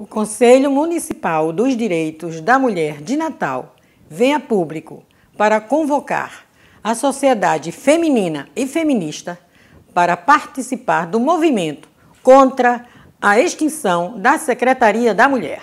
O Conselho Municipal dos Direitos da Mulher de Natal vem a público para convocar a sociedade feminina e feminista para participar do movimento contra a extinção da Secretaria da Mulher.